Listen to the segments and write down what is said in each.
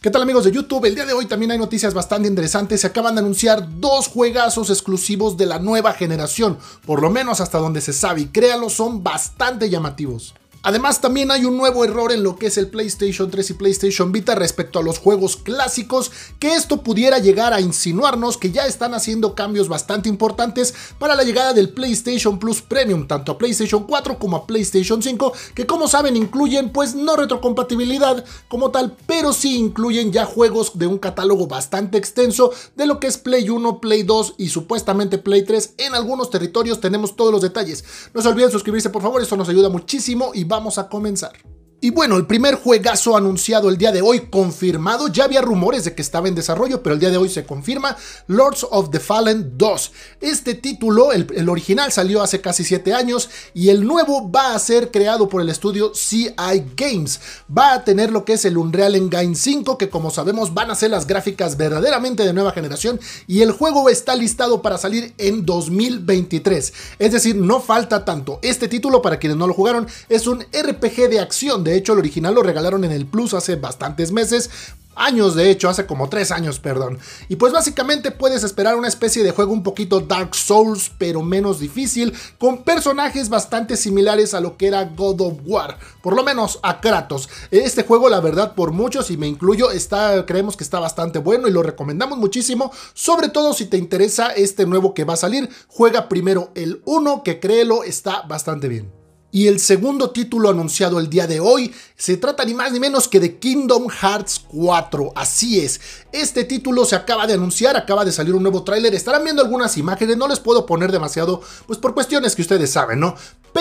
¿Qué tal amigos de YouTube? El día de hoy también hay noticias bastante interesantes. Se acaban de anunciar dos juegazos exclusivos de la nueva generación. Por lo menos hasta donde se sabe. Y créalo, son bastante llamativos. Además, también hay un nuevo error en lo que es el PlayStation 3 y PlayStation Vita respecto a los juegos clásicos, que esto pudiera llegar a insinuarnos que ya están haciendo cambios bastante importantes para la llegada del PlayStation Plus Premium, tanto a PlayStation 4 como a PlayStation 5, que como saben incluyen pues no retrocompatibilidad como tal, pero sí incluyen ya juegos de un catálogo bastante extenso de lo que es Play 1, Play 2 y supuestamente Play 3. En algunos territorios tenemos todos los detalles. No se olviden suscribirse por favor, eso nos ayuda muchísimo y vamos a comenzar. Y bueno, el primer juegazo anunciado el día de hoy, confirmado, ya había rumores de que estaba en desarrollo, pero el día de hoy se confirma, Lords of the Fallen 2. Este título, el, original salió hace casi 7 años y el nuevo va a ser creado por el estudio CI Games. Va a tener lo que es el Unreal Engine 5, que como sabemos van a ser las gráficas verdaderamente de nueva generación y el juego está listado para salir en 2023. Es decir, no falta tanto. Este título, para quienes no lo jugaron, es un RPG de acción de hecho, el original lo regalaron en el Plus hace bastantes meses. Años, de hecho, hace como tres años, perdón. Y pues básicamente puedes esperar una especie de juego un poquito Dark Souls, pero menos difícil, con personajes bastante similares a lo que era God of War, por lo menos a Kratos. Este juego, la verdad, por muchos, y me incluyo, está, creemos que está bastante bueno y lo recomendamos muchísimo, sobre todo si te interesa este nuevo que va a salir. Juega primero el 1, que créelo, está bastante bien. Y el segundo título anunciado el día de hoy se trata ni más ni menos que de Kingdom Hearts 4. Así es, este título se acaba de anunciar, acaba de salir un nuevo tráiler. Estarán viendo algunas imágenes, no les puedo poner demasiado, pues por cuestiones que ustedes saben, ¿no?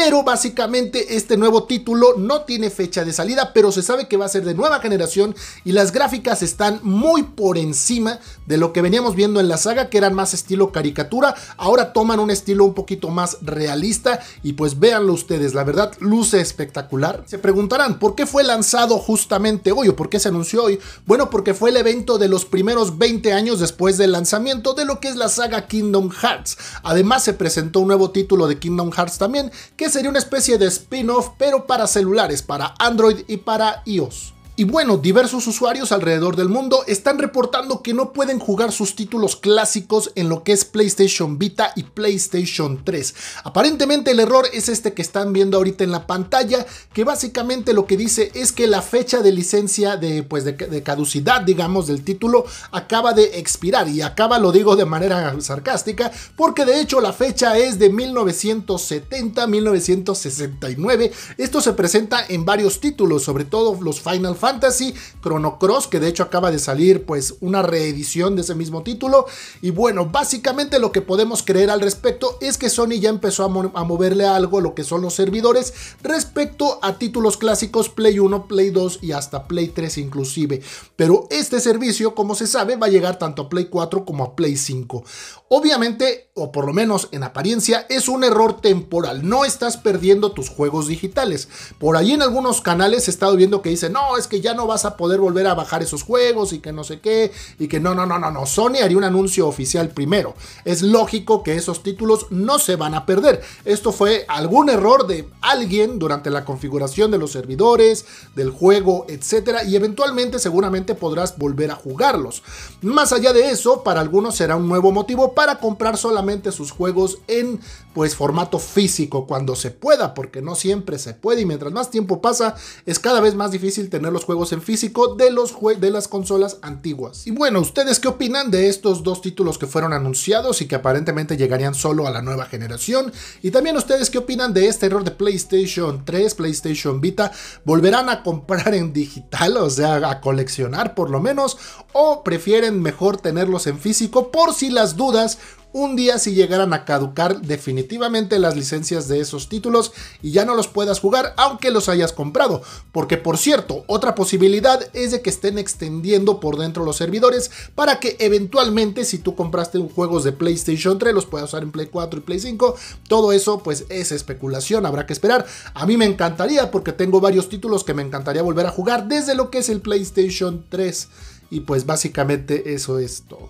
Pero básicamente este nuevo título no tiene fecha de salida, pero se sabe que va a ser de nueva generación y las gráficas están muy por encima de lo que veníamos viendo en la saga, que eran más estilo caricatura. Ahora toman un estilo un poquito más realista y pues véanlo ustedes, la verdad luce espectacular. Se preguntarán, ¿por qué fue lanzado justamente hoy o por qué se anunció hoy? Bueno, porque fue el evento de los primeros 20 años después del lanzamiento de lo que es la saga Kingdom Hearts. Además se presentó un nuevo título de Kingdom Hearts también, que es sería una especie de spin-off, pero para celulares, para Android y para iOS. Y bueno, diversos usuarios alrededor del mundo están reportando que no pueden jugar sus títulos clásicos en lo que es PlayStation Vita y PlayStation 3. Aparentemente el error es este que están viendo ahorita en la pantalla, que básicamente lo que dice es que la fecha de licencia de, pues de, caducidad, digamos, del título acaba de expirar. Y acaba lo digo de manera sarcástica, porque de hecho la fecha es de 1970-1969. Esto se presenta en varios títulos, sobre todo los Final Fantasy Fantasy, Chrono Cross, que de hecho acaba de salir pues una reedición de ese mismo título. Y bueno, básicamente lo que podemos creer al respecto es que Sony ya empezó a, moverle algo moverle a algo lo que son los servidores respecto a títulos clásicos Play 1, Play 2 y hasta Play 3 inclusive. Pero este servicio, como se sabe, va a llegar tanto a Play 4 como a Play 5. Obviamente, o por lo menos en apariencia, es un error temporal. No estás perdiendo tus juegos digitales. Por ahí en algunos canales he estado viendo que dicen, no, es que ya no vas a poder volver a bajar esos juegos y que no sé qué, y que no, no, no, no, no. Sony haría un anuncio oficial primero. Es lógico que esos títulos no se van a perder. Esto fue algún error de alguien durante la configuración de los servidores, del juego, etcétera, y eventualmente seguramente podrás volver a jugarlos. Más allá de eso, para algunos será un nuevo motivo para comprar solamente sus juegos en pues formato físico cuando se pueda, porque no siempre se puede y mientras más tiempo pasa es cada vez más difícil tenerlos juegos en físico de, los de las consolas antiguas. Y bueno, ¿ustedes qué opinan de estos dos títulos que fueron anunciados y que aparentemente llegarían solo a la nueva generación? Y también ustedes qué opinan de este error de PlayStation 3, PlayStation Vita, ¿volverán a comprar en digital, o sea, a coleccionar por lo menos? ¿O prefieren mejor tenerlos en físico por si las dudas un día si llegaran a caducar definitivamente las licencias de esos títulos y ya no los puedas jugar aunque los hayas comprado. Porque por cierto, otra posibilidad es de que estén extendiendo por dentro los servidores para que eventualmente si tú compraste juegos de PlayStation 3 los puedas usar en Play 4 y Play 5. Todo eso pues es especulación, habrá que esperar. A mí me encantaría porque tengo varios títulos que me encantaría volver a jugar desde lo que es el PlayStation 3. Y pues básicamente eso es todo.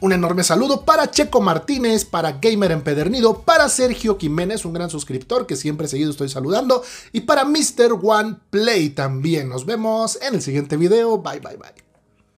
Un enorme saludo para Checo Martínez, para Gamer Empedernido, para Sergio Jiménez, un gran suscriptor que siempre he seguido estoy saludando, y para Mr. One Play también. Nos vemos en el siguiente video. Bye, bye, bye.